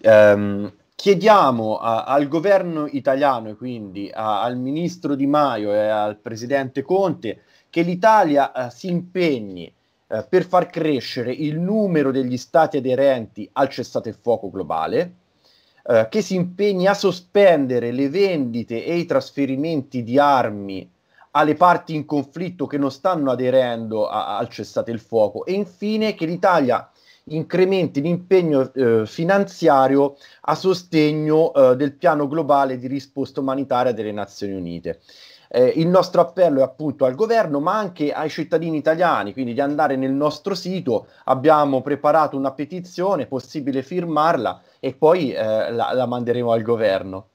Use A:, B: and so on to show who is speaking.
A: ehm, chiediamo a, al governo italiano e quindi a, al ministro Di Maio e al presidente Conte che l'Italia eh, si impegni eh, per far crescere il numero degli stati aderenti al cessate il fuoco globale, eh, che si impegni a sospendere le vendite e i trasferimenti di armi alle parti in conflitto che non stanno aderendo a, al cessate il fuoco e infine che l'Italia incrementi l'impegno eh, finanziario a sostegno eh, del piano globale di risposta umanitaria delle Nazioni Unite. Eh, il nostro appello è appunto al governo, ma anche ai cittadini italiani, quindi di andare nel nostro sito, abbiamo preparato una petizione, è possibile firmarla e poi eh, la, la manderemo al governo.